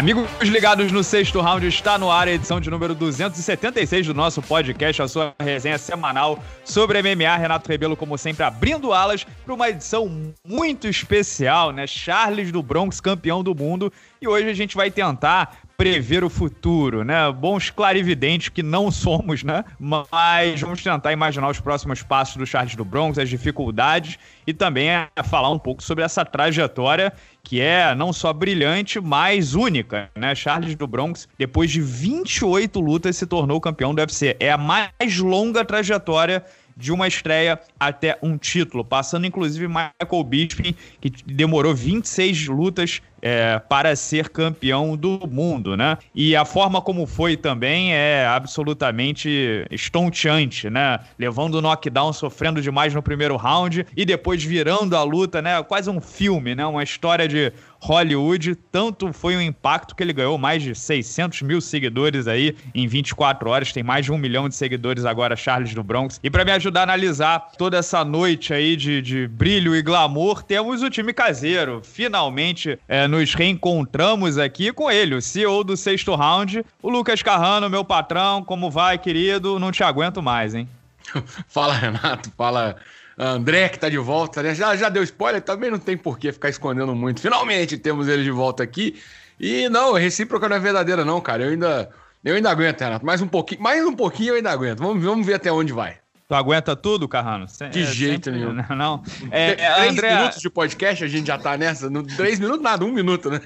Amigos ligados no sexto round, está no ar a edição de número 276 do nosso podcast, a sua resenha semanal sobre MMA. Renato Rebelo, como sempre, abrindo alas para uma edição muito especial, né? Charles do Bronx, campeão do mundo. E hoje a gente vai tentar prever o futuro, né? Bons clarividentes que não somos, né? Mas vamos tentar imaginar os próximos passos do Charles do Bronx, as dificuldades e também é falar um pouco sobre essa trajetória que é não só brilhante, mas única, né? Charles do Bronx, depois de 28 lutas, se tornou campeão do UFC. É a mais longa trajetória de uma estreia até um título, passando inclusive Michael Bisping, que demorou 26 lutas é, para ser campeão do mundo, né? E a forma como foi também é absolutamente estonteante, né? Levando o knockdown, sofrendo demais no primeiro round e depois virando a luta, né? Quase um filme, né? Uma história de Hollywood. Tanto foi o impacto que ele ganhou mais de 600 mil seguidores aí em 24 horas. Tem mais de um milhão de seguidores agora, Charles do Bronx. E para me ajudar a analisar toda essa noite aí de, de brilho e glamour, temos o time caseiro. Finalmente, é, nos reencontramos aqui com ele, o CEO do sexto round, o Lucas Carrano, meu patrão. Como vai, querido? Não te aguento mais, hein? fala, Renato. Fala, André, que tá de volta. Já, já deu spoiler, também não tem por que ficar escondendo muito. Finalmente temos ele de volta aqui. E não, recíproca não é verdadeira, não, cara. Eu ainda, eu ainda aguento, Renato. Mais um pouquinho, mais um pouquinho eu ainda aguento. Vamos, vamos ver até onde vai. Tu aguenta tudo, Carrano? de é, jeito nenhum. Não. não. É, três é, André... minutos de podcast, a gente já tá nessa. No, três minutos, nada, um minuto, né?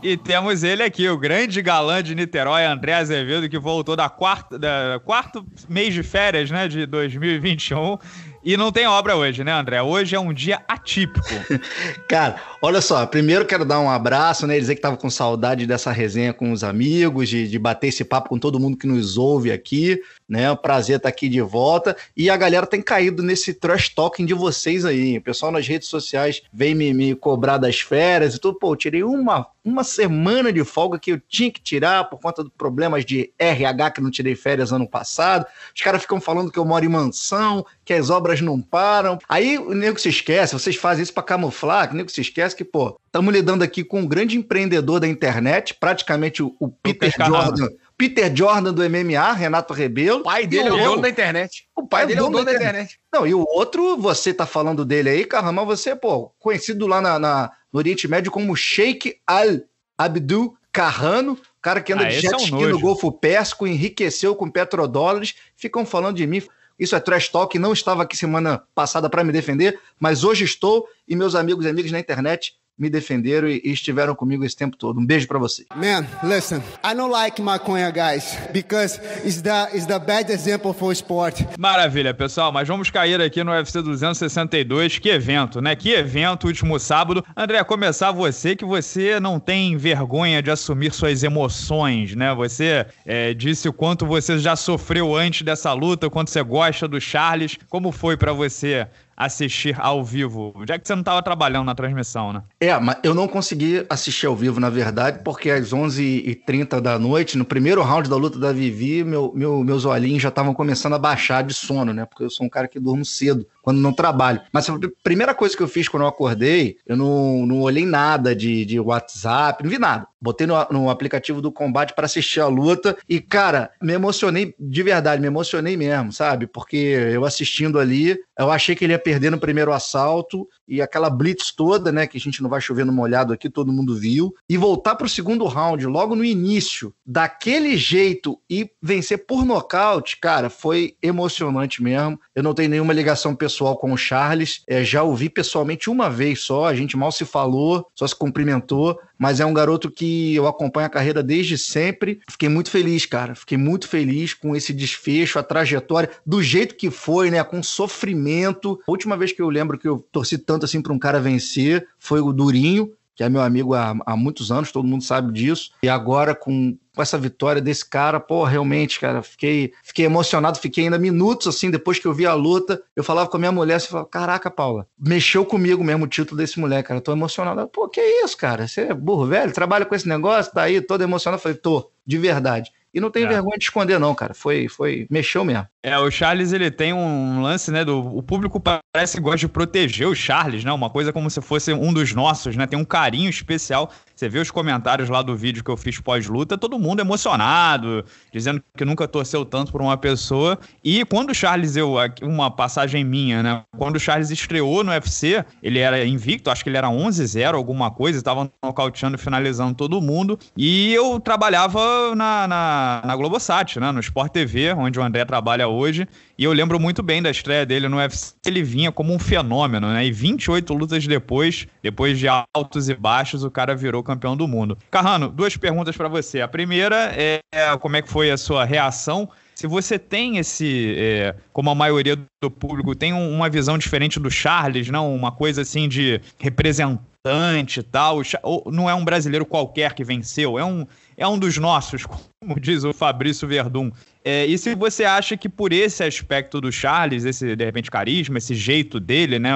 E temos ele aqui, o grande galã de Niterói, André Azevedo, que voltou da quarta, da quarto mês de férias, né, de 2021. E não tem obra hoje, né, André? Hoje é um dia atípico. Cara, olha só, primeiro quero dar um abraço, né? Dizer que tava com saudade dessa resenha com os amigos, de, de bater esse papo com todo mundo que nos ouve aqui né? É um prazer estar tá aqui de volta. E a galera tem caído nesse trash talking de vocês aí. O pessoal nas redes sociais vem me, me cobrar das férias e tudo. Pô, eu tirei uma, uma semana de folga que eu tinha que tirar por conta de problemas de RH que não tirei férias ano passado. Os caras ficam falando que eu moro em mansão, que as obras não param. Aí o nego se esquece, vocês fazem isso para camuflar, o nego se esquece que, pô, estamos lidando aqui com um grande empreendedor da internet, praticamente o, o Peter Jordan Peter Jordan do MMA, Renato Rebelo. O pai dele é o dono da internet. O pai, dele é, é o dono da internet. internet. Não, e o outro, você tá falando dele aí, Carrama, você, pô, conhecido lá na, na, no Oriente Médio como Sheikh Al-Abdul Carrano, cara que anda ah, de é jet é um ski no Golfo Pérsico, enriqueceu com petrodólares, ficam falando de mim. Isso é trash talk, não estava aqui semana passada para me defender, mas hoje estou e meus amigos e amigas na internet me defenderam e, e estiveram comigo esse tempo todo. Um beijo para você. Man, listen, I don't like maconha, guys, because it's the, it's the bad example for sport. Maravilha, pessoal, mas vamos cair aqui no UFC 262. Que evento, né? Que evento, último sábado. André, começar você, que você não tem vergonha de assumir suas emoções, né? Você é, disse o quanto você já sofreu antes dessa luta, o quanto você gosta do Charles. Como foi para você assistir ao vivo? Já que você não estava trabalhando na transmissão, né? É, mas eu não consegui assistir ao vivo, na verdade, porque às 11h30 da noite, no primeiro round da luta da Vivi, meu, meu meus olhinhos já estavam começando a baixar de sono, né? Porque eu sou um cara que durmo cedo, quando não trabalho. Mas a primeira coisa que eu fiz quando eu acordei, eu não, não olhei nada de, de WhatsApp, não vi nada. Botei no, no aplicativo do combate para assistir a luta e, cara, me emocionei de verdade, me emocionei mesmo, sabe? Porque eu assistindo ali, eu achei que ele ia perder no primeiro assalto e aquela blitz toda, né, que a gente não vai chover no molhado aqui, todo mundo viu, e voltar para o segundo round logo no início, daquele jeito e vencer por nocaute, cara, foi emocionante mesmo. Eu não tenho nenhuma ligação pessoal com o Charles, é, já ouvi pessoalmente uma vez só, a gente mal se falou, só se cumprimentou, mas é um garoto que eu acompanho a carreira desde sempre. Fiquei muito feliz, cara. Fiquei muito feliz com esse desfecho, a trajetória, do jeito que foi, né? Com sofrimento. A última vez que eu lembro que eu torci tanto assim para um cara vencer foi o Durinho, que é meu amigo há, há muitos anos, todo mundo sabe disso. E agora, com, com essa vitória desse cara, pô, realmente, cara, fiquei, fiquei emocionado, fiquei ainda minutos assim, depois que eu vi a luta, eu falava com a minha mulher, assim, falava, caraca, Paula, mexeu comigo mesmo o título desse moleque, cara, tô emocionado. Ela, pô, que é isso, cara, você é burro velho, trabalha com esse negócio, tá aí todo emocionado, eu falei, tô, de verdade. E não tem é. vergonha de esconder não, cara, foi, foi, mexeu mesmo. É, o Charles ele tem um lance, né? Do, o público parece que gosta de proteger o Charles, né? Uma coisa como se fosse um dos nossos, né? Tem um carinho especial. Você vê os comentários lá do vídeo que eu fiz pós-luta, todo mundo emocionado, dizendo que nunca torceu tanto por uma pessoa. E quando o Charles, eu, uma passagem minha, né? Quando o Charles estreou no UFC, ele era invicto, acho que ele era 11-0, alguma coisa, estava nocauteando, finalizando todo mundo. E eu trabalhava na, na, na Globosat, né? No Sport TV, onde o André trabalha hoje. E eu lembro muito bem da estreia dele no UFC. Ele vinha como um fenômeno, né? E 28 lutas depois, depois de altos e baixos, o cara virou campeão do mundo. Carrano, duas perguntas para você. A primeira é, é como é que foi a sua reação se você tem esse, é, como a maioria do público, tem um, uma visão diferente do Charles, não? Uma coisa assim de representante e tal. não é um brasileiro qualquer que venceu, é um, é um dos nossos, como diz o Fabrício Verdun. É, e se você acha que por esse aspecto do Charles, esse, de repente, carisma, esse jeito dele, né?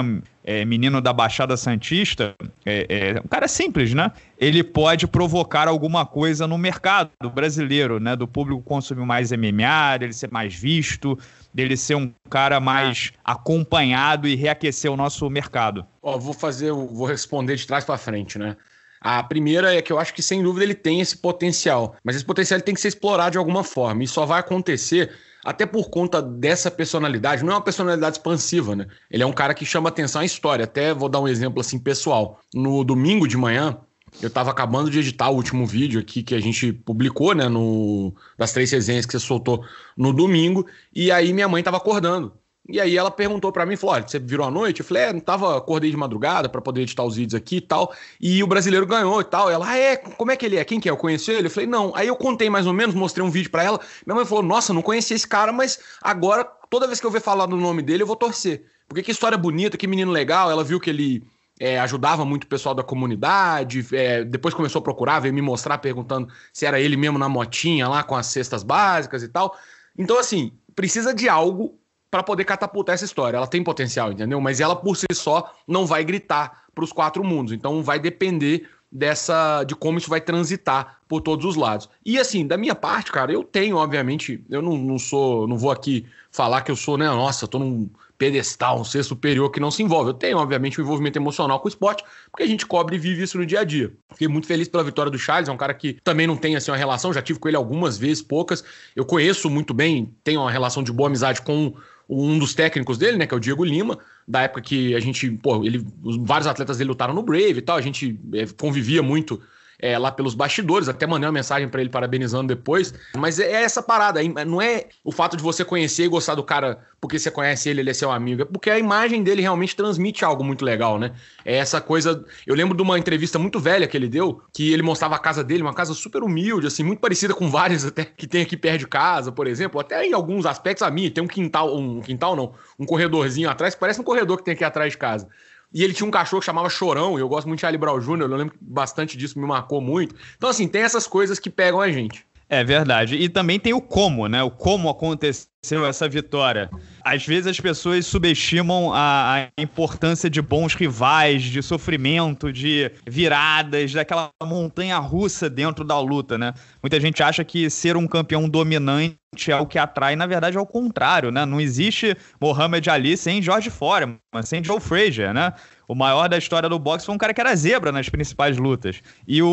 É, menino da Baixada Santista, é, é, um cara é simples, né? Ele pode provocar alguma coisa no mercado brasileiro, né? Do público consumir mais MMA, dele ser mais visto, dele ser um cara mais acompanhado e reaquecer o nosso mercado. Ó, vou fazer, vou responder de trás para frente, né? A primeira é que eu acho que, sem dúvida, ele tem esse potencial, mas esse potencial tem que ser explorado de alguma forma, e só vai acontecer até por conta dessa personalidade, não é uma personalidade expansiva, né? Ele é um cara que chama atenção à história. Até vou dar um exemplo assim pessoal. No domingo de manhã, eu estava acabando de editar o último vídeo aqui que a gente publicou, né, no das três resenhas que você soltou no domingo, e aí minha mãe estava acordando. E aí ela perguntou para mim, falou, olha, você virou à noite? Eu falei, é, não tava, acordei de madrugada para poder editar os vídeos aqui e tal. E o brasileiro ganhou e tal. Ela, ah, é, como é que ele é? Quem que é? Eu conheci ele? Eu falei, não. Aí eu contei mais ou menos, mostrei um vídeo para ela. Minha mãe falou, nossa, não conhecia esse cara, mas agora, toda vez que eu ver falar do nome dele, eu vou torcer. Porque que história bonita, que menino legal. Ela viu que ele é, ajudava muito o pessoal da comunidade, é, depois começou a procurar, veio me mostrar, perguntando se era ele mesmo na motinha lá com as cestas básicas e tal. Então, assim, precisa de algo para poder catapultar essa história. Ela tem potencial, entendeu? Mas ela por si só não vai gritar para os quatro mundos. Então vai depender dessa de como isso vai transitar por todos os lados. E assim, da minha parte, cara, eu tenho, obviamente, eu não, não sou, não vou aqui falar que eu sou, né, nossa, tô num pedestal, um ser superior que não se envolve. Eu tenho, obviamente, um envolvimento emocional com o esporte, porque a gente cobre e vive isso no dia a dia. Fiquei muito feliz pela vitória do Charles, é um cara que também não tem assim uma relação, já tive com ele algumas vezes, poucas. Eu conheço muito bem, tenho uma relação de boa amizade com um dos técnicos dele, né, que é o Diego Lima, da época que a gente, pô, ele, vários atletas dele lutaram no Brave e tal, a gente eh, convivia muito é, lá pelos bastidores, até mandei uma mensagem para ele parabenizando depois. Mas é, é essa parada, não é o fato de você conhecer e gostar do cara porque você conhece ele, ele é seu amigo, é porque a imagem dele realmente transmite algo muito legal, né? É essa coisa. Eu lembro de uma entrevista muito velha que ele deu, que ele mostrava a casa dele, uma casa super humilde, assim, muito parecida com várias até que tem aqui perto de casa, por exemplo, até em alguns aspectos a minha, tem um quintal, um quintal não, um corredorzinho atrás, parece um corredor que tem aqui atrás de casa. E ele tinha um cachorro que chamava Chorão, e eu gosto muito de Ali Brown Jr., eu lembro bastante disso, me marcou muito. Então, assim, tem essas coisas que pegam a gente. É verdade. E também tem o como, né? O como aconteceu essa vitória. Às vezes as pessoas subestimam a, a, importância de bons rivais, de sofrimento, de viradas, daquela montanha russa dentro da luta, né? Muita gente acha que ser um campeão dominante é o que atrai, na verdade é o contrário, né? Não existe Mohamed Ali sem George Foreman, sem Joe Frazier, né? O maior da história do boxe foi um cara que era zebra nas principais lutas. E o,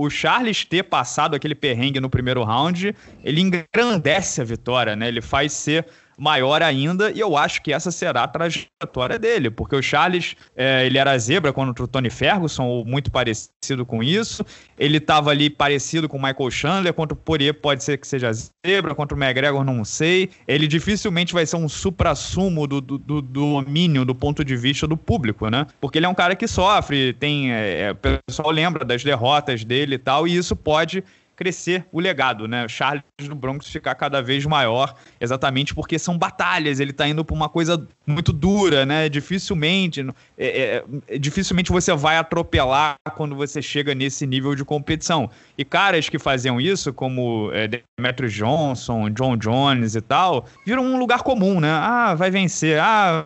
o, o, Charles ter passado aquele perrengue no primeiro round, ele engrandece a vitória, né? Ele faz capaz de ser maior ainda, e eu acho que essa será a trajetória dele, porque o Charles, é, ele era zebra contra o Tony Ferguson, ou muito parecido com isso, ele estava ali parecido com o Michael Chandler, contra o Poirier pode ser que seja zebra, contra o McGregor não sei, ele dificilmente vai ser um supra-sumo do, do, do, domínio do ponto de vista do público, né? Porque ele é um cara que sofre, tem... É, é o pessoal lembra das derrotas dele e tal, e isso pode crescer o legado, né? O Charles do Bronx ficar cada vez maior, exatamente porque são batalhas, ele tá indo pra uma coisa muito dura, né? Dificilmente, é, é, é, dificilmente você vai atropelar quando você chega nesse nível de competição. E caras que faziam isso, como é, Demetrius Johnson, John Jones e tal, viram um lugar comum, né? Ah, vai vencer, ah,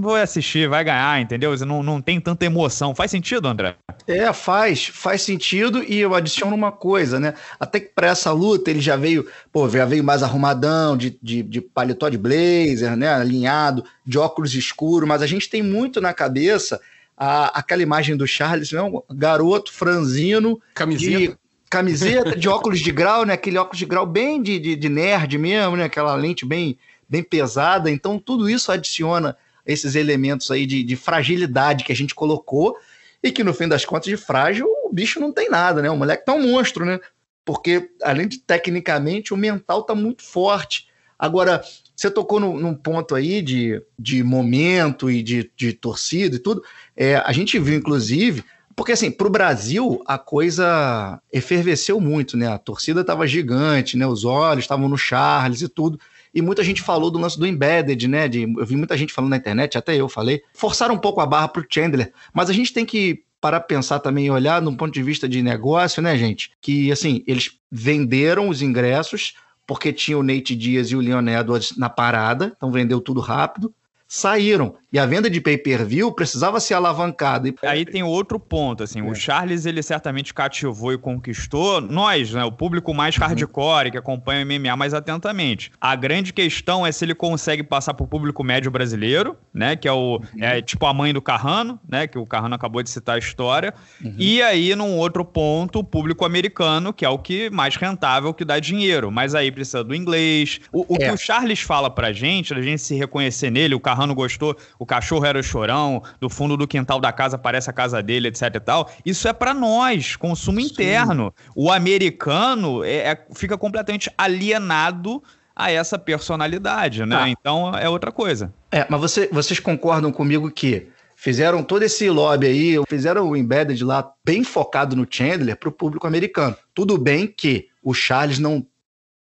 vou assistir, vai ganhar, entendeu? Você não, não tem tanta emoção. Faz sentido, André? É, faz, faz sentido e eu adiciono uma coisa, né? Até que para essa luta ele já veio, pô, já veio mais arrumadão, de, de, de paletó de blazer, né? Alinhado, de óculos escuro, mas a gente tem muito na cabeça a, aquela imagem do Charles, não? Né, garoto franzino. Camiseta. De, camiseta, de óculos de grau, né? Aquele óculos de grau bem de, de, de nerd mesmo, né? Aquela lente bem, bem pesada. Então, tudo isso adiciona esses elementos aí de, de, fragilidade que a gente colocou e que no fim das contas de frágil o bicho não tem nada, né? O moleque tá um monstro, né? porque além de tecnicamente, o mental está muito forte. Agora, você tocou no, num ponto aí de, de momento e de, de torcida e tudo. É, a gente viu, inclusive, porque assim, para o Brasil, a coisa efervesceu muito, né? A torcida estava gigante, né? Os olhos estavam no Charles e tudo. E muita gente falou do lance do embedded, né? De, eu vi muita gente falando na internet, até eu falei. Forçaram um pouco a barra para o Chandler, mas a gente tem que para pensar também e olhar num ponto de vista de negócio, né, gente? Que, assim, eles venderam os ingressos porque tinha o Nate Diaz e o Leon Edwards na parada, então vendeu tudo rápido, saíram. E a venda de pay-per-view precisava ser alavancada. Aí tem outro ponto, assim, é. o Charles ele certamente cativou e conquistou nós, né, o público mais hardcore que acompanha o MMA mais atentamente. A grande questão é se ele consegue passar para o público médio brasileiro, né, que é o é, tipo a mãe do Carrano, né, que o Carrano acabou de citar a história. Uhum. E aí num outro ponto, o público americano, que é o que mais rentável, que dá dinheiro, mas aí precisa do inglês. O, o é. que o Charles fala pra gente, a gente se reconhecer nele, o Carrano gostou, o cachorro era o chorão, do fundo do quintal da casa parece a casa dele, etc e tal. Isso é para nós, consumo Sim. interno. O americano é, é, fica completamente alienado a essa personalidade, né? Ah. Então é outra coisa. É, mas você, vocês concordam comigo que fizeram todo esse lobby aí, fizeram o embedded lá bem focado no Chandler para o público americano. Tudo bem que o Charles não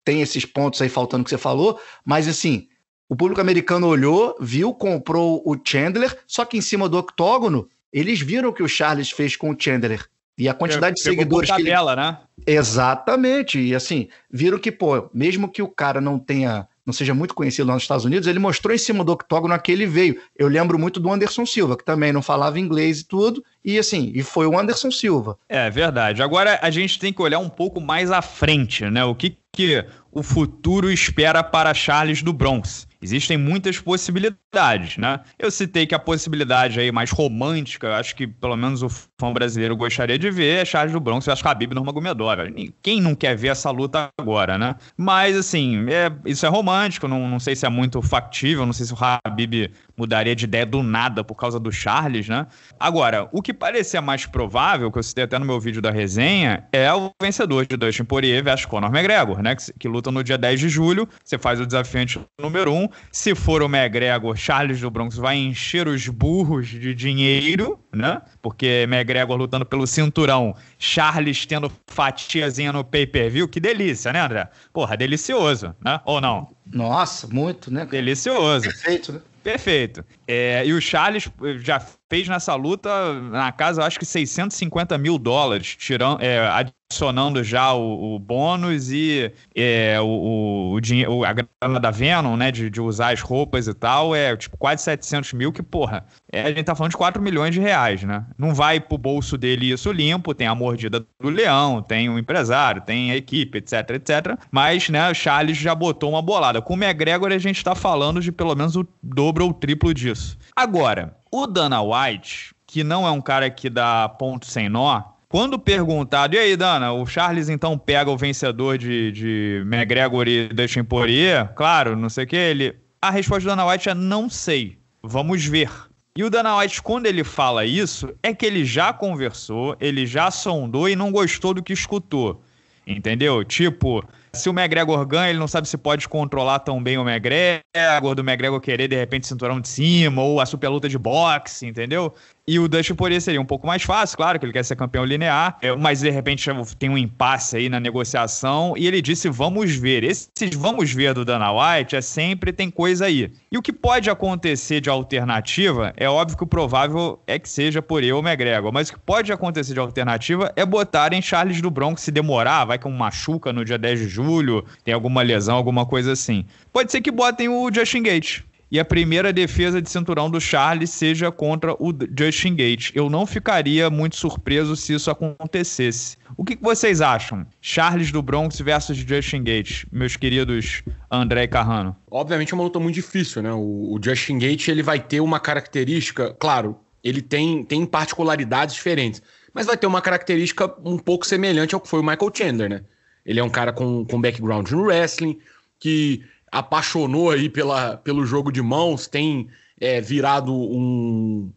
tem esses pontos aí faltando que você falou, mas assim, o público americano olhou, viu, comprou o Chandler, só que em cima do octógono, eles viram o que o Charles fez com o Chandler. E a quantidade de seguidores que ele... tabela, né? Exatamente. E assim, viram que, pô, mesmo que o cara não tenha, não seja muito conhecido lá nos Estados Unidos, ele mostrou em cima do octógono a que ele veio. Eu lembro muito do Anderson Silva, que também não falava inglês e tudo, e assim, e foi o Anderson Silva. É verdade. Agora a gente tem que olhar um pouco mais à frente, né? O que que o futuro espera para Charles do Bronx? Existem muitas possibilidades, né? Eu citei que a possibilidade aí mais romântica, acho que pelo menos o fã brasileiro gostaria de ver, é Charles do Bronx versus Khabib Norma Gumedova. Quem não quer ver essa luta agora, né? Mas, assim, é, isso é romântico, não, não sei se é muito factível, não sei se o Khabib mudaria de ideia do nada por causa do Charles, né? Agora, o que parecia mais provável, que eu citei até no meu vídeo da resenha, é o vencedor de Dustin Poirier versus Conor McGregor, né? Que, que luta no dia 10 de julho, você faz o desafiante número 1. Um. Se for o McGregor, Charles do Bronx vai encher os burros de dinheiro, né? Porque McGregor lutando pelo cinturão, Charles tendo fatiazinha no pay-per-view, que delícia, né, André? Porra, delicioso, né? Ou não? Nossa, muito, né? Delicioso. Perfeito, né? Perfeito. É, e o Charles eh, já fez nessa luta, na casa, acho que 650 mil dólares, tirando, é, adicionando já o, o bônus e é, o, o, dinheiro, a grana da Venom, né, de, de, usar as roupas e tal, é tipo quase 700 mil, que porra, é, a gente tá falando de 4 milhões de reais, né? Não vai pro bolso dele isso limpo, tem a mordida do leão, tem o empresário, tem a equipe, etc, etc, mas, né, o Charles já botou uma bolada. Com o McGregor a gente tá falando de pelo menos o dobro ou o triplo disso. Agora, o Dana White, que não é um cara que dá ponto sem nó, quando perguntado, e aí, Dana, o Charles então pega o vencedor de, de McGregor e deixa em Poirier? Claro, não sei o que, ele. A resposta do Dana White é não sei, vamos ver. E o Dana White, quando ele fala isso, é que ele já conversou, ele já sondou e não gostou do que escutou. Entendeu? Tipo, se o McGregor ganha, ele não sabe se pode controlar tão bem o McGregor, do McGregor querer, de repente, cinturão de cima, ou a super luta de boxe, entendeu? E o Dustin Poirier seria um pouco mais fácil, claro, que ele quer ser campeão linear, é, mas de repente tem um impasse aí na negociação. E ele disse: vamos ver. Esse vamos ver do Dana White é sempre tem coisa aí. E o que pode acontecer de alternativa, é óbvio que o provável é que seja por eu ou McGregor, mas o que pode acontecer de alternativa é botarem Charles do Bronx se demorar, vai que um machuca no dia 10 de julho, tem alguma lesão, alguma coisa assim. Pode ser que botem o Justin Gates e a primeira defesa de cinturão do Charles seja contra o Justin Gates. Eu não ficaria muito surpreso se isso acontecesse. O que, vocês acham? Charles do Bronx versus Justin Gates, meus queridos André e Carrano. Obviamente é uma luta muito difícil, né? O, Justin Gates ele vai ter uma característica, claro, ele tem, tem particularidades diferentes, mas vai ter uma característica um pouco semelhante ao que foi o Michael Chandler, né? Ele é um cara com, com background no wrestling, que apaixonou aí pela, pelo jogo de mãos, tem é, virado um,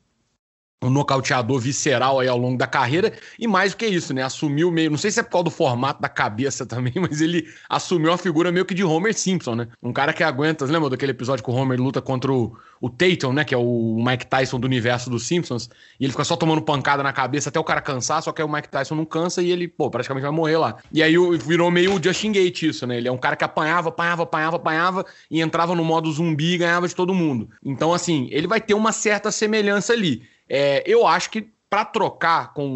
um nocauteador visceral aí ao longo da carreira, e mais do que isso, né? Assumiu meio. Não sei se é por causa do formato da cabeça também, mas ele assumiu a figura meio que de Homer Simpson, né? Um cara que aguenta. Lembra daquele episódio que o Homer luta contra o, o Tatum, né? Que é o Mike Tyson do universo dos Simpsons, e ele fica só tomando pancada na cabeça até o cara cansar, só que aí o Mike Tyson não cansa e ele, pô, praticamente vai morrer lá. E aí virou meio o Justin Gate isso, né? Ele é um cara que apanhava, apanhava, apanhava, apanhava e entrava no modo zumbi e ganhava de todo mundo. Então, assim, ele vai ter uma certa semelhança ali. É, eu acho que para trocar com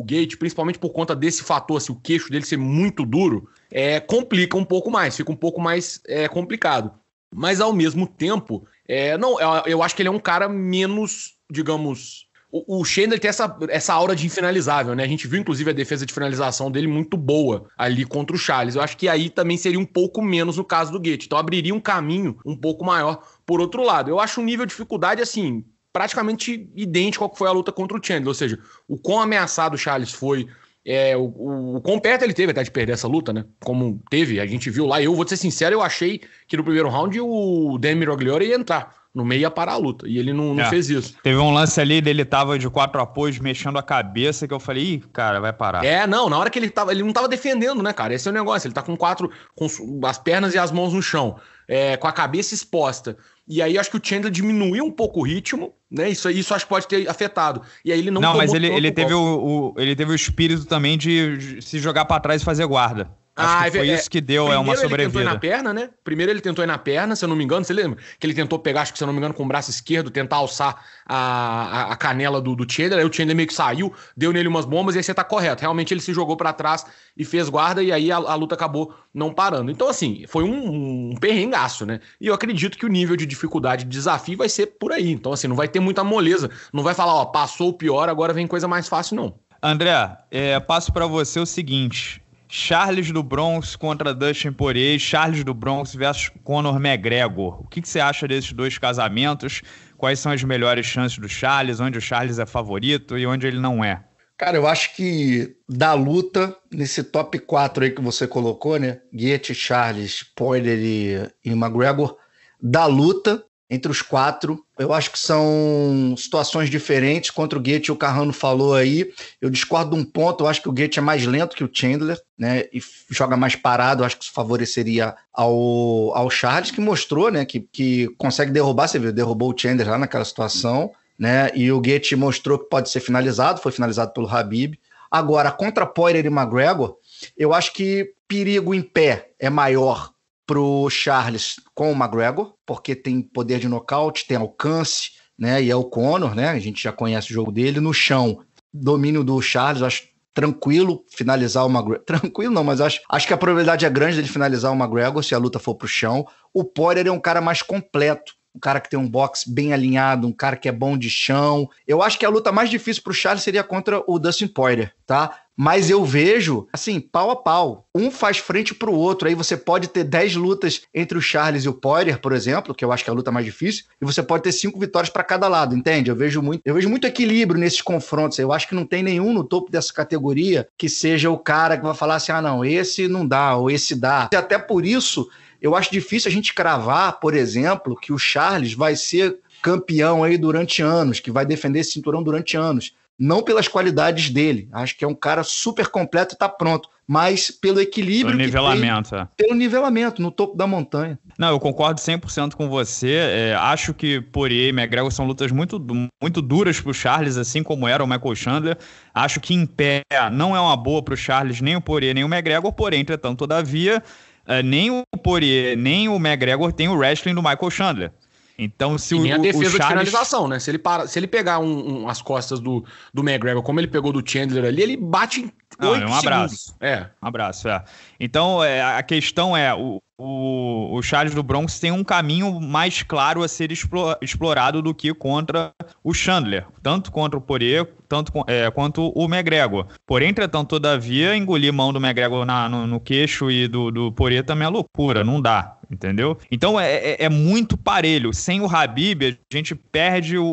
o Gate, principalmente por conta desse fator, assim, o queixo dele ser muito duro, é, complica um pouco mais, fica um pouco mais é, complicado. Mas ao mesmo tempo, é, não, é, eu acho que ele é um cara menos, digamos. O, o tem essa, essa aura de infinalizável, né? A gente viu, inclusive, a defesa de finalização dele muito boa ali contra o Charles. Eu acho que aí também seria um pouco menos no caso do Gate. Então abriria um caminho um pouco maior por outro lado. Eu acho o nível de dificuldade, assim, praticamente idêntico ao que foi a luta contra o Chandler. Ou seja, o quão ameaçado o Charles foi. É, o, o, o quão perto ele teve até de perder essa luta, né? Como teve, a gente viu lá. Eu vou ser sincero, eu achei que no primeiro round o Demi Roglioli ia entrar no meio ia parar a luta. E ele não, não é. fez isso. Teve um lance ali dele tava de quatro apoios mexendo a cabeça que eu falei, Ih, cara, vai parar. É, não, na hora que ele tava, ele não tava defendendo, né, cara? Esse é o negócio, ele tá com quatro, com as pernas e as mãos no chão, é, com a cabeça exposta. E aí acho que o Chandler diminuiu um pouco o ritmo, né? Isso, isso acho que pode ter afetado. E aí ele não Não, mas ele, ele teve o, o, ele teve o espírito também de se jogar para trás e fazer guarda. Acho ah, que é foi é, isso que deu, é uma sobrevida. Ele tentou ir na perna, né? Primeiro ele tentou ir na perna, se eu não me engano, você lembra? Que ele tentou pegar, acho que se eu não me engano, com o braço esquerdo, tentar alçar a, a, a canela do, do Chandler. Aí o Chandler meio que saiu, deu nele umas bombas e aí você tá correto. Realmente ele se jogou para trás e fez guarda e aí a, a, luta acabou não parando. Então, assim, foi um, um perrengaço, né? E eu acredito que o nível de dificuldade de desafio vai ser por aí. Então, assim, não vai ter muita moleza. Não vai falar, ó, passou o pior, agora vem coisa mais fácil, não. André, é, passo para você o seguinte. Charles do Bronx contra Dustin Poirier, Charles do Bronx versus Conor McGregor. O que, que, você acha desses dois casamentos? Quais são as melhores chances do Charles? Onde o Charles é favorito e onde ele não é? Cara, eu acho que da luta, nesse top 4 aí que você colocou, né? Guete, Charles, Poirier e, e McGregor, da luta, entre os quatro. Eu acho que são situações diferentes. Contra o Goethe, o Carrano falou aí. Eu discordo de um ponto. Eu acho que o Goethe é mais lento que o Chandler, né? E joga mais parado. Eu acho que isso favoreceria ao, ao Charles, que mostrou, né? Que, que consegue derrubar. Você viu, derrubou o Chandler lá naquela situação, né? E o Goethe mostrou que pode ser finalizado. Foi finalizado pelo Habib. Agora, contra Poirier e McGregor, eu acho que perigo em pé é maior pro Charles com o McGregor, porque tem poder de nocaute, tem alcance, né? E é o Conor, né? A gente já conhece o jogo dele. No chão, domínio do Charles, acho tranquilo finalizar o McGregor. Tranquilo não, mas acho, acho que a probabilidade é grande dele finalizar o McGregor se a luta for pro chão. O Poirier é um cara mais completo um cara que tem um boxe bem alinhado, um cara que é bom de chão. Eu acho que a luta mais difícil pro Charles seria contra o Dustin Poirier, tá? Mas eu vejo, assim, pau a pau. Um faz frente pro outro. Aí você pode ter 10 lutas entre o Charles e o Poirier, por exemplo, que eu acho que é a luta mais difícil, e você pode ter cinco vitórias para cada lado, entende? Eu vejo muito, eu vejo muito equilíbrio nesses confrontos. Eu acho que não tem nenhum no topo dessa categoria que seja o cara que vai falar assim: "Ah, não, esse não dá ou esse dá". E até por isso eu acho difícil a gente cravar, por exemplo, que o Charles vai ser campeão aí durante anos, que vai defender esse cinturão durante anos. Não pelas qualidades dele. Acho que é um cara super completo e tá pronto. Mas pelo equilíbrio. Pelo nivelamento. Tem, é. pelo nivelamento, no topo da montanha. Não, eu concordo 100% com você. É, acho que Poirier e McGregor são lutas muito, muito duras pro Charles, assim como era o Michael Chandler. Acho que em pé não é uma boa pro Charles, nem o Poirier, nem o McGregor. Porém, entretanto, todavia, Uh, nem o Poirier, nem o McGregor tem o wrestling do Michael Chandler. Então, se e o, nem a defesa Charles... de finalização, né? Se ele, para, se ele pegar um, um, as costas do, do McGregor, como ele pegou do Chandler ali, ele bate em Não, é um abraço. Segundos. É. Um abraço, é. Então, é, a questão é: o, o, o Charles do Bronx tem um caminho mais claro a ser explore, explorado do que contra o Chandler, tanto contra o Poirier tanto, é, quanto o McGregor. Porém, entretanto, todavia, engolir mão do McGregor na, no, no, queixo e do, do Poirier também é loucura, não dá entendeu? Então é, é, é, muito parelho. Sem o Habib, a gente perde o,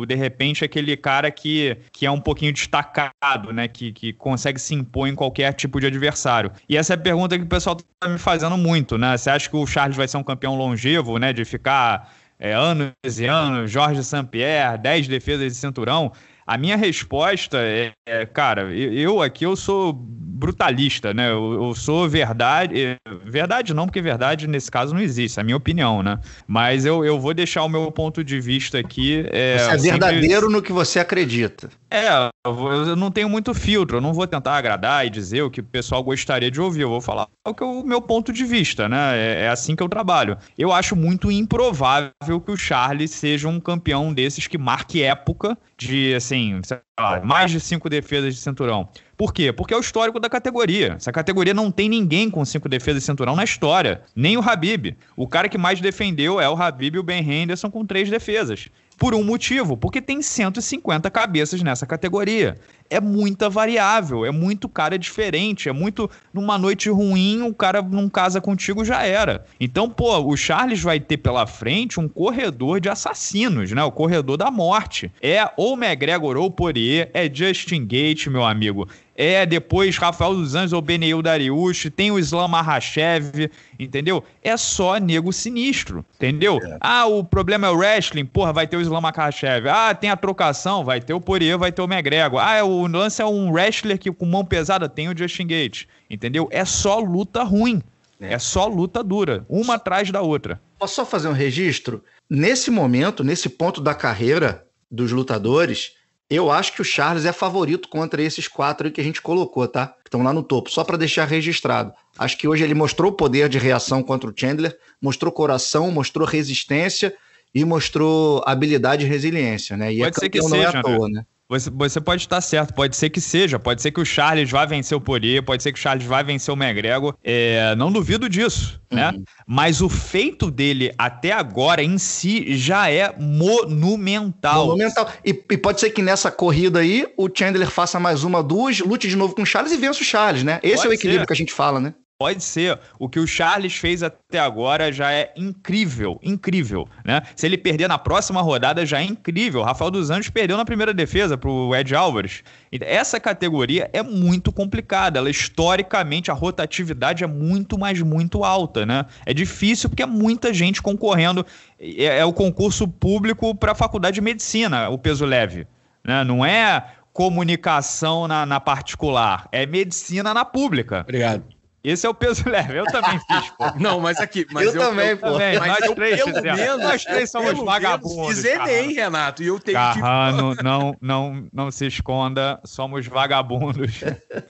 o, de repente aquele cara que, que é um pouquinho destacado, né? Que, que consegue se impor em qualquer tipo de adversário. E essa é a pergunta que o pessoal tá me fazendo muito, né? Você acha que o Charles vai ser um campeão longevo, né? De ficar é, anos e anos, Jorge Saint-Pierre, 10 defesas de cinturão. A minha resposta é, é cara, eu aqui eu sou brutalista, né? Eu, eu, sou verdade. É, verdade não, porque verdade nesse caso não existe, é a minha opinião, né? Mas eu, eu vou deixar o meu ponto de vista aqui. É, você é verdadeiro sempre... no que você acredita. É, eu, não tenho muito filtro, eu não vou tentar agradar e dizer o que o pessoal gostaria de ouvir. Eu vou falar o, que o meu ponto de vista, né? É, é assim que eu trabalho. Eu acho muito improvável que o Charles seja um campeão desses que marque época de assim assim, lá, mais de cinco defesas de cinturão. Por quê? Porque é o histórico da categoria. Essa categoria não tem ninguém com cinco defesas de cinturão na história, nem o Habib. O cara que mais defendeu é o Habib e o Ben Henderson com três defesas. Por um motivo, porque tem 150 cabeças nessa categoria é muita variável, é muito cara diferente, é muito numa noite ruim, o cara não casa contigo, já era. Então, pô, o Charles vai ter pela frente um corredor de assassinos, né? O corredor da morte. É ou McGregor ou Poirier, é Justin Gate, meu amigo. É depois Rafael dos Anjos ou Beneil Dariush, tem o Islam Mahashev, entendeu? É só nego sinistro, entendeu? É. Ah, o problema é o wrestling, porra, vai ter o Islam Mahashev. Ah, tem a trocação, vai ter o Poirier, vai ter o McGregor. Ah, é o o lance é um wrestler que com mão pesada tem o Justin Gates, entendeu? É só luta ruim. É. é só luta dura, uma atrás da outra. Posso só fazer um registro? Nesse momento, nesse ponto da carreira dos lutadores, eu acho que o Charles é favorito contra esses quatro que a gente colocou, tá? Que estão lá no topo, só para deixar registrado. Acho que hoje ele mostrou o poder de reação contra o Chandler, mostrou coração, mostrou resistência e mostrou habilidade e resiliência, né? E é Pode é ser que seja, não é à né? toa, né? né? Você, você pode estar certo, pode ser que seja, pode ser que o Charles vá vencer o Poirier, pode ser que o Charles vá vencer o McGregor, é, não duvido disso, né? uhum. né? Mas o feito dele até agora em si já é monumental. Monumental. E, e pode ser que nessa corrida aí o Chandler faça mais uma, duas, lute de novo com o Charles e vença o Charles, né? Esse pode é o equilíbrio ser. que a gente fala, né? pode ser. O que o Charles fez até agora já é incrível, incrível, né? Se ele perder na próxima rodada já é incrível. O Rafael dos Anjos perdeu na primeira defesa para o Ed Álvares. Essa categoria é muito complicada. Ela historicamente a rotatividade é muito, mais muito alta, né? É difícil porque é muita gente concorrendo. É, é o concurso público para a faculdade de medicina, o peso leve. Né? Não é comunicação na, na particular, é medicina na pública. Obrigado. Esse é o peso leve. Eu também fiz, pô. Não, mas aqui. Mas eu, eu também, eu, pô. Também. Mas nós eu, três pelo fizeram. menos, Nós três somos vagabundos. Fiz Enem, Renato. E eu tenho Carrano, não, não, não se esconda. Somos vagabundos.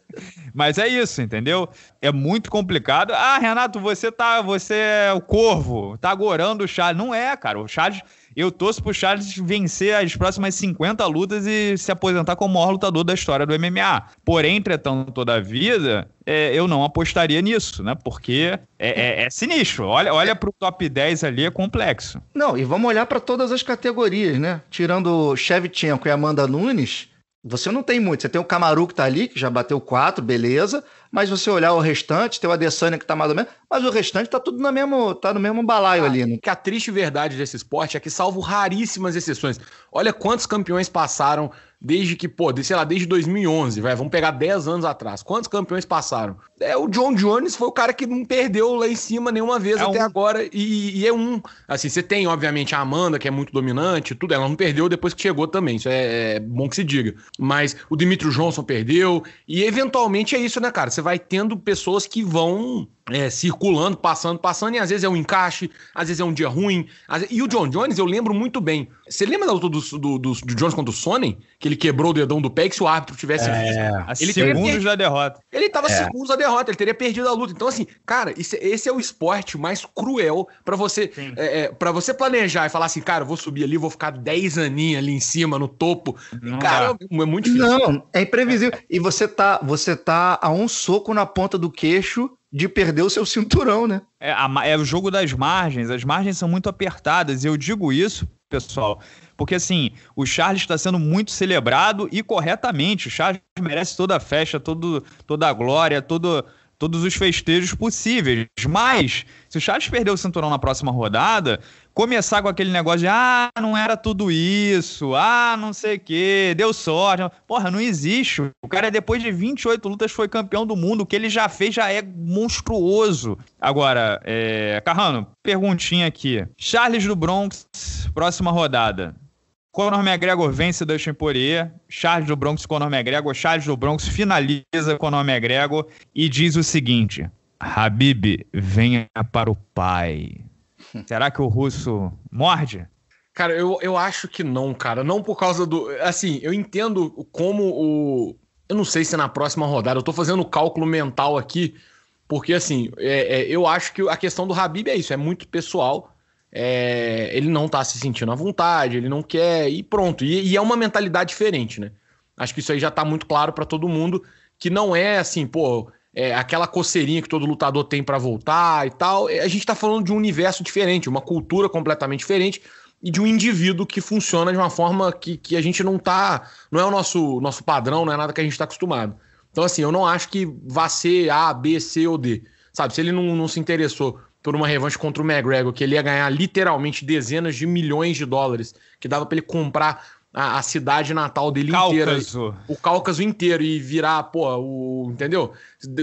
mas é isso, entendeu? É muito complicado. Ah, Renato, você tá. Você é o corvo. Tá gorando o Chá? Não é, cara. O Charles. Chá eu torço pro Charles vencer as próximas 50 lutas e se aposentar como o maior lutador da história do MMA. Porém, entretanto, a é, eu não apostaria nisso, né? Porque é, é, é sinistro. Olha, olha para o top 10 ali, é complexo. Não, e vamos olhar para todas as categorias, né? Tirando Shevchenko e Amanda Nunes, você não tem muito. Você tem o Camaru que tá ali, que já bateu 4, beleza mas você olhar o restante, tem o Adesanya que tá mais ou menos, mas o restante tá tudo no mesmo, tá no mesmo balaio ah, ali. Né? Que a triste verdade desse esporte é que, salvo raríssimas exceções, olha quantos campeões passaram desde que, pô, sei lá, desde 2011, vai, vamos pegar 10 anos atrás. Quantos campeões passaram? É, o John Jones foi o cara que não perdeu lá em cima nenhuma vez é até um... agora e, e, é um. Assim, você tem, obviamente, a Amanda, que é muito dominante, tudo, ela não perdeu depois que chegou também, isso é, é bom que se diga. Mas o Dimitri Johnson perdeu e, eventualmente, é isso, né, cara? Você vai tendo pessoas que vão é, circulando, passando, passando, e às vezes é um encaixe, às vezes é um dia ruim. E o John Jones, eu lembro muito bem. Você lembra da luta do, do, do, do Jones contra o Sonnen? Que ele quebrou o dedão do pé, que se o árbitro tivesse é, visto. Ele segundos perdido... da derrota. Ele tava é. segundos da derrota, ele teria perdido a luta. Então, assim, cara, esse, é, esse é o esporte mais cruel para você é, é para você planejar e falar assim, cara, vou subir ali, vou ficar 10 aninhos ali em cima, no topo. Não cara, é muito difícil. Não, é imprevisível. E você tá, você tá a um soco na ponta do queixo de perder o seu cinturão, né? É, a, é o jogo das margens, as margens são muito apertadas, e eu digo isso, pessoal, porque assim, o Charles está sendo muito celebrado e corretamente, o Charles merece toda a festa, todo, toda a glória, todo todos os festejos possíveis. Mas, se o Charles perder o cinturão na próxima rodada, começar com aquele negócio de ah, não era tudo isso, ah, não sei o quê, deu sorte. Porra, não existe. O cara, depois de 28 lutas, foi campeão do mundo. O que ele já fez já é monstruoso. Agora, é... Carrano, perguntinha aqui. Charles do Bronx, próxima rodada. Conor McGregor vence Dustin Poirier, Charles do Bronx Conor McGregor, Charles do Bronx finaliza Conor McGregor e diz o seguinte: Habib, venha para o pai. Será que o russo morde? Cara, eu, eu acho que não, cara. Não por causa do. Assim, eu entendo como o. Eu não sei se é na próxima rodada, eu tô fazendo cálculo mental aqui, porque assim, é, é, eu acho que a questão do Habib é isso, é muito pessoal é, ele não tá se sentindo à vontade, ele não quer e pronto. E, e é uma mentalidade diferente, né? Acho que isso aí já tá muito claro para todo mundo que não é assim, pô, é, aquela coceirinha que todo lutador tem para voltar e tal. É, a gente está falando de um universo diferente, uma cultura completamente diferente e de um indivíduo que funciona de uma forma que, que a gente não tá. Não é o nosso, nosso padrão, não é nada que a gente está acostumado. Então, assim, eu não acho que vá ser A, B, C ou D. Sabe, se ele não, não se interessou por uma revanche contra o McGregor, que ele ia ganhar literalmente dezenas de milhões de dólares, que dava para ele comprar a, a, cidade natal dele Cáucaso. inteira, o Cáucaso inteiro e virar, pô, o, entendeu?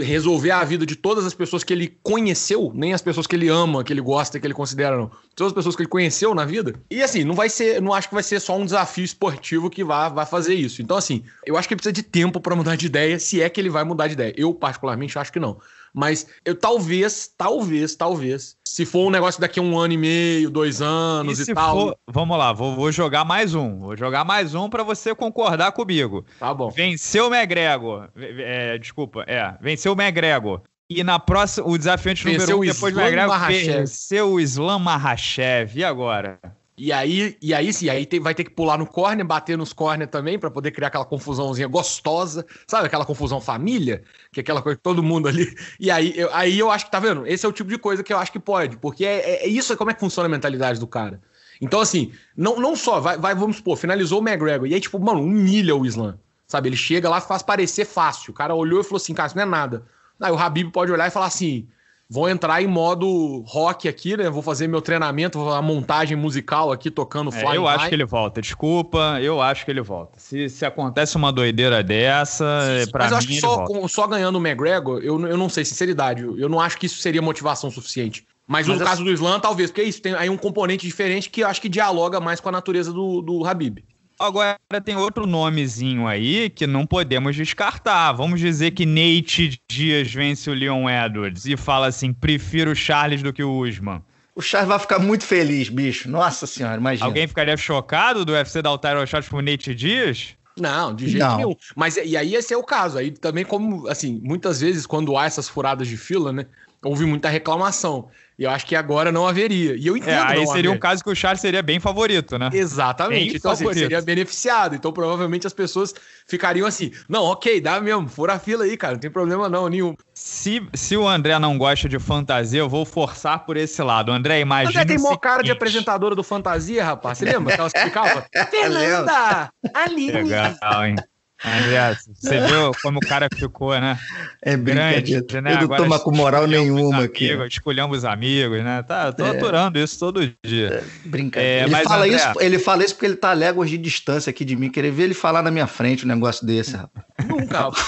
Resolver a vida de todas as pessoas que ele conheceu, nem as pessoas que ele ama, que ele gosta, que ele considera, não. Todas as pessoas que ele conheceu na vida. E assim, não vai ser, não acho que vai ser só um desafio esportivo que vai, vai fazer isso. Então assim, eu acho que ele precisa de tempo para mudar de ideia, se é que ele vai mudar de ideia. Eu particularmente acho que não. Mas eu talvez, talvez, talvez, se for um negócio daqui a um ano e meio, dois anos e, e tal. For, vamos lá, vou, vou, jogar mais um. Vou jogar mais um para você concordar comigo. Tá bom. Venceu o McGregor. É, desculpa, é. Venceu o McGregor. E na próxima, o desafiante número venceu um, depois do McGregor, venceu o Islam Mahashev. E agora? E aí, e aí sim, aí tem, vai ter que pular no córner, bater nos córner também, para poder criar aquela confusãozinha gostosa, sabe? Aquela confusão família, que é aquela coisa que todo mundo ali. E aí eu, aí eu acho que, tá vendo? Esse é o tipo de coisa que eu acho que pode, porque é, é, é isso é como é que funciona a mentalidade do cara. Então, assim, não, não só, vai, vai, vamos supor, finalizou o McGregor, e aí, tipo, mano, humilha o Islam, sabe? Ele chega lá faz parecer fácil. O cara olhou e falou assim, cara, isso não é nada. Aí o Habib pode olhar e falar assim vou entrar em modo rock aqui, né? Vou fazer meu treinamento, a montagem musical aqui tocando é, Fly. Eu acho que ele volta, desculpa, eu acho que ele volta. Se, se acontece uma doideira dessa, é, pra mim. Mas eu acho que só, com, só ganhando o McGregor, eu, eu não sei, sinceridade, eu, não acho que isso seria motivação suficiente. Mas, Mas no caso do Islam, talvez, porque é isso, tem aí um componente diferente que eu acho que dialoga mais com a natureza do, do Habib. Agora tem outro nomezinho aí que não podemos descartar. Vamos dizer que Nate Dias vence o Leon Edwards e fala assim: prefiro o Charles do que o Usman. O Charles vai ficar muito feliz, bicho. Nossa senhora, imagina. Alguém ficaria chocado do UFC da o title por pro Nate Dias? Não, de jeito não. nenhum. Mas e aí esse é o caso. Aí também, como assim, muitas vezes quando há essas furadas de fila, né? houve muita reclamação. E eu acho que agora não haveria. E eu é, entendo. É, aí seria haver. um caso que o Charles seria bem favorito, né? Exatamente. Bem então, assim, favorito. seria beneficiado. Então, provavelmente as pessoas ficariam assim: não, ok, dá mesmo, fura a fila aí, cara, não tem problema não, nenhum. Se, se o André não gosta de fantasia, eu vou forçar por esse lado. André, imagina. André tem mó cara de apresentadora do fantasia, rapaz. Você lembra que ela é Fernanda! Aline! Legal, hein? Aliás, você viu como o cara ficou, né? É grande. Né? Ele não toma com moral nenhuma aqui. escolhemos os amigos, né? Tá, tô é. aturando isso todo dia. É, brincadeira. É, ele, mas, fala André... isso, ele fala isso porque ele tá a léguas de distância aqui de mim. Querer ver ele falar na minha frente um negócio desse, rapaz. Nunca.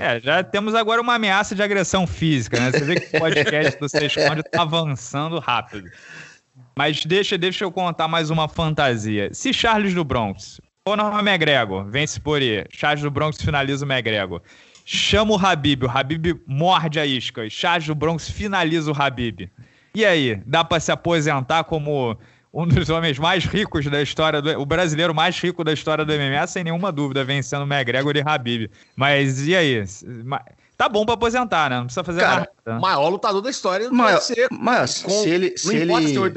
É, já temos agora uma ameaça de agressão física, né? Você vê que o podcast do Seis Conde tá avançando rápido. Mas deixa, deixa eu contar mais uma fantasia. Se Charles do Bronx Conor McGregor vence por aí. Charge do Bronx finaliza o McGregor. Chama o Habib, o Habib morde a isca. E Chaz do Bronx finaliza o Habib. E aí, dá para se aposentar como um dos homens mais ricos da história, do, o brasileiro mais rico da história do MMA, sem nenhuma dúvida, vencendo o McGregor e Habib. Mas e aí? Tá bom pra aposentar, né? Não precisa fazer Cara, nada. Né? maior lutador da história do maior, Mas com, se ele... Não se ele,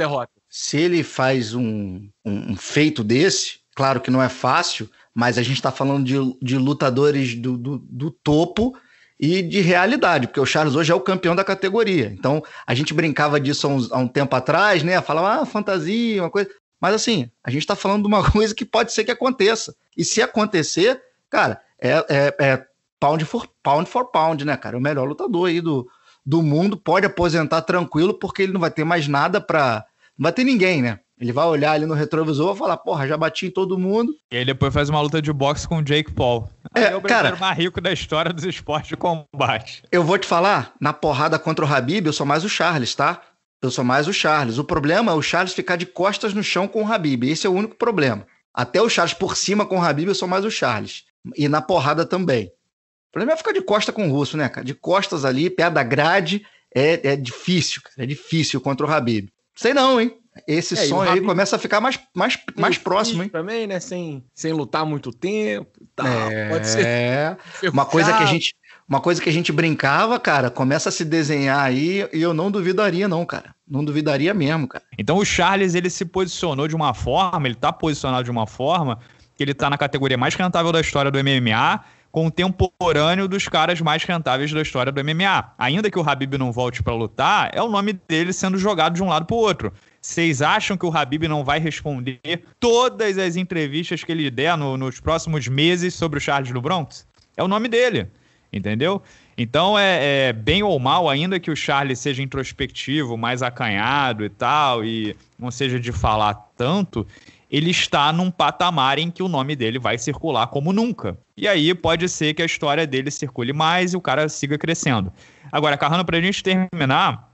se ele faz um, um feito desse, Claro que não é fácil, mas a gente está falando de, de lutadores do, do, do topo e de realidade, porque o Charles hoje é o campeão da categoria. Então, a gente brincava disso há um, há um tempo atrás, né? Falava, ah, fantasia, uma coisa. Mas assim, a gente está falando de uma coisa que pode ser que aconteça. E se acontecer, cara, é, é, é, pound, for, pound for pound, né, cara? É o melhor lutador aí do, do mundo pode aposentar tranquilo, porque ele não vai ter mais nada para. Não vai ter ninguém, né? Ele vai olhar ali no retrovisor e vai falar, porra, já bati em todo mundo. E aí depois faz uma luta de boxe com o Jake Paul. Aí é, é o cara, mais rico da história dos esportes de combate. Eu vou te falar, na porrada contra o Habib, eu sou mais o Charles, tá? Eu sou mais o Charles. O problema é o Charles ficar de costas no chão com o Habib. Esse é o único problema. Até o Charles por cima com o Habib, eu sou mais o Charles. E na porrada também. O problema é ficar de costas com o russo, né, cara? De costas ali, pé da grade, é, é difícil, cara. É difícil contra o Habib. Sei não, hein? Esse é, sonho aí começa a ficar mais, mais, mais próximo, hein? Também, né? Sem, sem lutar muito tempo e tal. É... Pode ser. É. Uma coisa que a gente. Uma coisa que a gente brincava, cara, começa a se desenhar aí e eu não duvidaria, não, cara. Não duvidaria mesmo, cara. Então o Charles, ele se posicionou de uma forma, ele tá posicionado de uma forma que ele tá na categoria mais rentável da história do MMA contemporâneo dos caras mais rentáveis da história do MMA. Ainda que o Habib não volte para lutar, é o nome dele sendo jogado de um lado para o outro. Vocês acham que o Habib não vai responder todas as entrevistas que ele der no, nos próximos meses sobre o Charles do Bronx? É o nome dele, entendeu? Então é, é bem ou mal, ainda que o Charles seja introspectivo, mais acanhado e tal, e não seja de falar tanto, ele está num patamar em que o nome dele vai circular como nunca. E aí pode ser que a história dele circule mais e o cara siga crescendo. Agora, Carrano, para a gente terminar,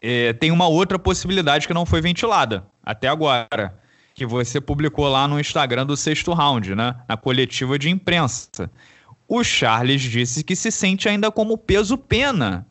é, tem uma outra possibilidade que não foi ventilada até agora, que você publicou lá no Instagram do sexto round, né? Na coletiva de imprensa. O Charles disse que se sente ainda como peso pena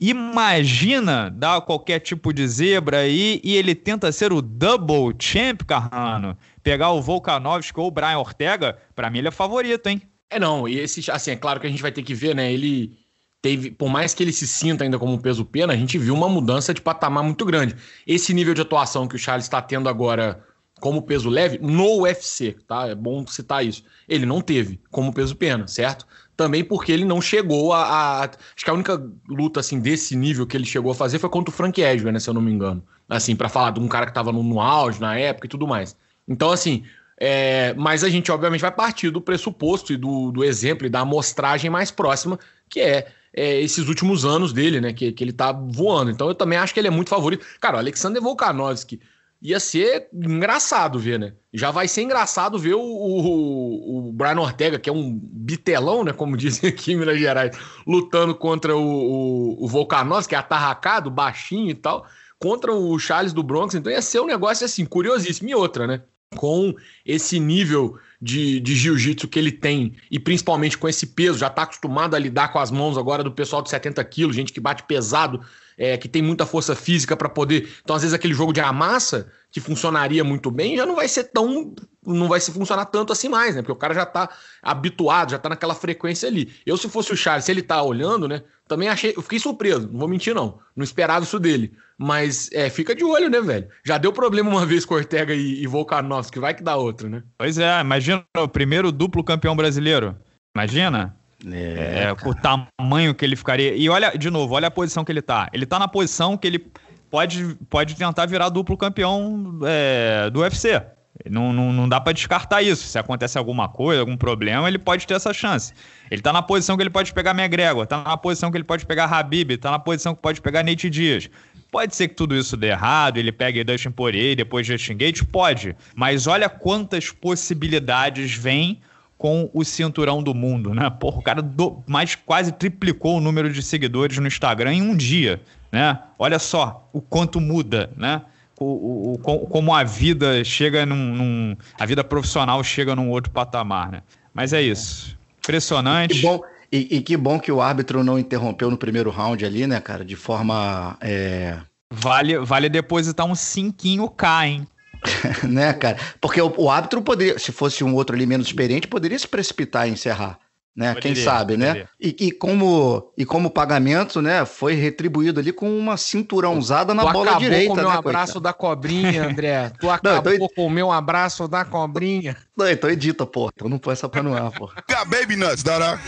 Imagina dar qualquer tipo de zebra aí e ele tenta ser o double champ, Carrano. Pegar o Volkanovski ou o Brian Ortega, para mim ele é favorito, hein? É não, e esse, assim, é claro que a gente vai ter que ver, né? Ele teve, por mais que ele se sinta ainda como um peso pena, a gente viu uma mudança de patamar muito grande. Esse nível de atuação que o Charles está tendo agora como peso leve no UFC, tá? É bom citar isso. Ele não teve como peso pena, certo? também porque ele não chegou a, a, Acho que a única luta, assim, desse nível que ele chegou a fazer foi contra o Frank Edgar, né? Se eu não me engano. Assim, para falar de um cara que tava no, no auge na época e tudo mais. Então, assim. É, mas a gente, obviamente, vai partir do pressuposto e do, do exemplo e da amostragem mais próxima, que é, é esses últimos anos dele, né? Que, que ele tá voando. Então eu também acho que ele é muito favorito. Cara, o Alexander Volkanovski ia ser engraçado ver, né? Já vai ser engraçado ver o, o, o Brian Ortega, que é um bitelão, né? Como dizem aqui em Minas Gerais, lutando contra o, o, o que é atarracado, baixinho e tal, contra o Charles do Bronx. Então ia ser um negócio assim, curiosíssimo. E outra, né? Com esse nível de, de jiu-jitsu que ele tem, e principalmente com esse peso, já tá acostumado a lidar com as mãos agora do pessoal de 70 quilos, gente que bate pesado é, que tem muita força física para poder. Então, às vezes, aquele jogo de amassa, que funcionaria muito bem, já não vai ser tão. não vai se funcionar tanto assim mais, né? Porque o cara já tá habituado, já tá naquela frequência ali. Eu, se fosse o Charles, se ele tá olhando, né? Também achei. Eu fiquei surpreso, não vou mentir, não. Não esperava isso dele. Mas é, fica de olho, né, velho? Já deu problema uma vez com Ortega e, e Volkanovski, vai que dá outra, né? Pois é, imagina o primeiro duplo campeão brasileiro. Imagina? É, é o tamanho que ele ficaria. E olha, de novo, olha a posição que ele tá. Ele tá na posição que ele pode, pode tentar virar duplo campeão é, do UFC. Não, não, não dá para descartar isso. Se acontece alguma coisa, algum problema, ele pode ter essa chance. Ele tá na posição que ele pode pegar McGregor, tá na posição que ele pode pegar Habib, tá na posição que pode pegar Nate Diaz. Pode ser que tudo isso dê errado, ele pegue Dustin Poirier, depois Justin Gates, pode. Mas olha quantas possibilidades vêm com o cinturão do mundo, né? Porra, o cara do, mais quase triplicou o número de seguidores no Instagram em um dia, né? Olha só o quanto muda, né? O, o, o como a vida chega num, num, A vida profissional chega num outro patamar, né? Mas é isso. Impressionante. Que bom, e, e, que bom que o árbitro não interrompeu no primeiro round ali, né, cara? De forma. É... Vale, vale depositar um cinquinho K, hein? né, cara? Porque o, o, árbitro poderia, se fosse um outro ali menos experiente, poderia se precipitar e encerrar. Né? Poderia, Quem sabe, né? poderia. né? E, e, como, e como pagamento, né? Foi retribuído ali com uma cinturãozada na tu bola direita. Com o meu né, abraço coitado. da cobrinha, André. Tu acabou Não, então... com o meu abraço da cobrinha. Não, então edita, pô. Então não põe essa pra no ar, pô. You got baby nuts, Dara.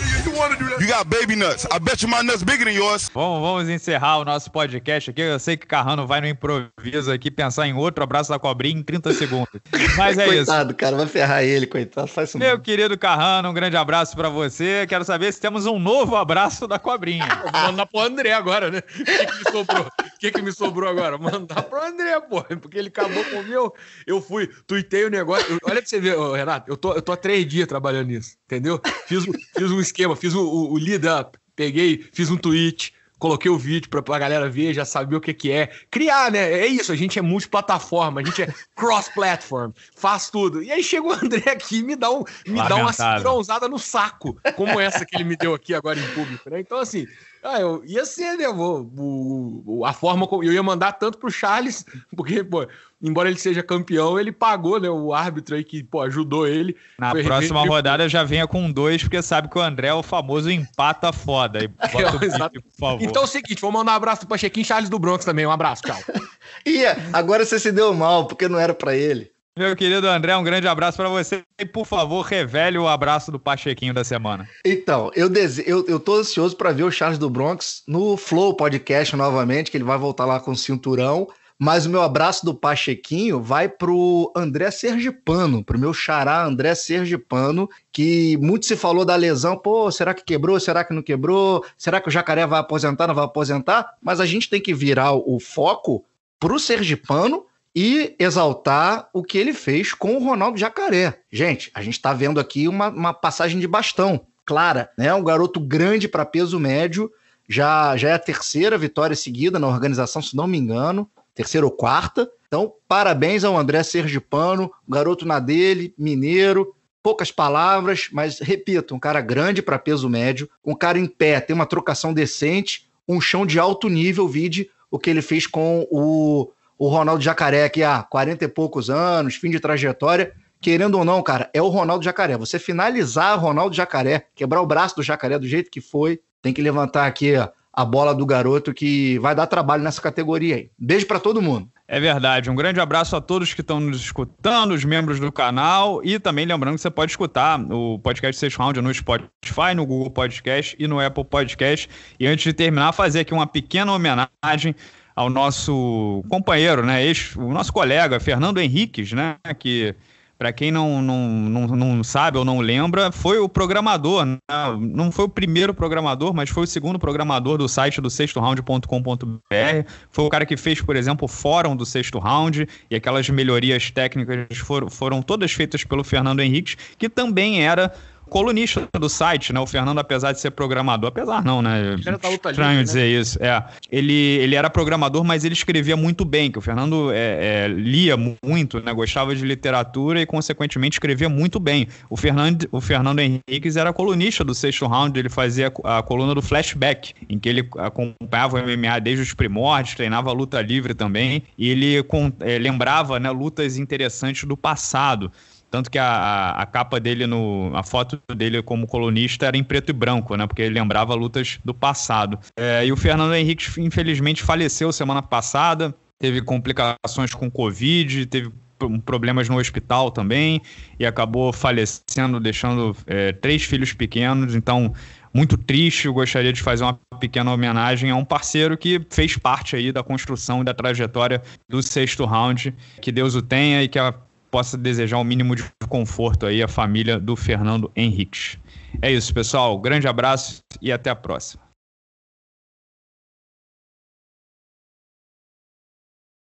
You got baby nuts. I bet you my nuts bigger than yours. Bom, vamos encerrar o nosso podcast aqui. Eu sei que Carrano vai no improviso aqui pensar em outro abraço da cobrinha em 30 segundos. Mas é coitado, isso. Coitado, cara, vai ferrar ele, coitado. Faz isso Meu mesmo. querido Carrano, um grande abraço pra você. Quero saber se temos um novo abraço da cobrinha. mandar pro André agora, né? O que, que me sobrou? O que, que me sobrou agora? Mandar pro André, pô. Porque ele acabou comigo. Eu fui, tuitei o negócio. Olha pra você ver, Renato, eu tô, eu tô há três dias trabalhando nisso, entendeu? Fiz, fiz um esquema, fiz o, o, lead up, peguei, fiz um tweet, coloquei o vídeo para a galera ver, já saber o que, que é. Criar, né? É isso, a gente é multiplataforma, a gente é cross-platform, faz tudo. E aí chega o André aqui e me dá, um, me dá uma cironzada no saco, como essa que ele me deu aqui agora em público, né? Então, assim, ah, eu ia ser, né? O, a forma como eu ia mandar tanto pro Charles, porque, pô, embora ele seja campeão, ele pagou, né? O árbitro aí que, pô, ajudou ele. Na foi, próxima rodada já venha com dois, porque sabe que o André é o famoso empata foda. E bota é, o pique, por favor. Então é o seguinte, vou mandar um abraço pro Pachequinho Charles do Bronx também. Um abraço, tchau. Ia, agora você se deu mal, porque não era para ele. Meu querido André, um grande abraço para você e, por favor, revele o abraço do Pachequinho da semana. Então, eu, dese... eu, eu tô ansioso para ver o Charles do Bronx no Flow Podcast novamente, que ele vai voltar lá com o cinturão. Mas o meu abraço do Pachequinho vai pro André Sergipano, pro meu xará André Sergipano, que muito se falou da lesão, pô, será que quebrou, será que não quebrou, será que o Jacaré vai aposentar, não vai aposentar? Mas a gente tem que virar o foco pro Sergipano e exaltar o que ele fez com o Ronaldo Jacaré. Gente, a gente está vendo aqui uma, uma, passagem de bastão clara, né? Um garoto grande para peso médio, já, já é a terceira vitória seguida na organização, se não me engano, terceira ou quarta. Então, parabéns ao André Sergipano, garoto na dele, mineiro, poucas palavras, mas repito, um cara grande para peso médio, um cara em pé, tem uma trocação decente, um chão de alto nível, vide o que ele fez com o o Ronaldo Jacaré aqui há 40 e poucos anos, fim de trajetória. Querendo ou não, cara, é o Ronaldo Jacaré. Você finalizar o Ronaldo Jacaré, quebrar o braço do Jacaré do jeito que foi, tem que levantar aqui a bola do garoto que vai dar trabalho nessa categoria aí. Beijo para todo mundo. É verdade. Um grande abraço a todos que estão nos escutando, os membros do canal. E também lembrando que você pode escutar o podcast 6 Round no Spotify, no Google Podcast e no Apple Podcast. E antes de terminar, fazer aqui uma pequena homenagem ao nosso companheiro, né, ex, o nosso colega Fernando Henriques, né, que para quem não, não, não, não, sabe ou não lembra, foi o programador, né? não foi o primeiro programador, mas foi o segundo programador do site do sexto round.com.br, Foi o cara que fez, por exemplo, o fórum do sexto round e aquelas melhorias técnicas foram, foram todas feitas pelo Fernando Henriques, que também era colunista do site, né? O Fernando, apesar de ser programador, apesar não, né? Estranho né? dizer né? isso. É, ele, ele era programador, mas ele escrevia muito bem, que o Fernando é, é, lia muito, né? Gostava de literatura e, consequentemente, escrevia muito bem. O Fernando, o Fernando Henriquez era colunista do sexto round, ele fazia a coluna do Flashback, em que ele acompanhava o MMA desde os primórdios, treinava luta livre também, e ele é, lembrava né, lutas interessantes do passado. Tanto que a, a capa dele, no, a foto dele como colunista era em preto e branco, né? Porque ele lembrava lutas do passado. É, e o Fernando Henrique, infelizmente, faleceu semana passada. Teve complicações com Covid, teve problemas no hospital também e acabou falecendo, deixando é, três filhos pequenos. Então, muito triste. Eu gostaria de fazer uma pequena homenagem a um parceiro que fez parte aí da construção da trajetória do sexto round. Que Deus o tenha e que a possa desejar o um mínimo de conforto aí à família do Fernando Henrique. É isso, pessoal. Grande abraço e até a próxima.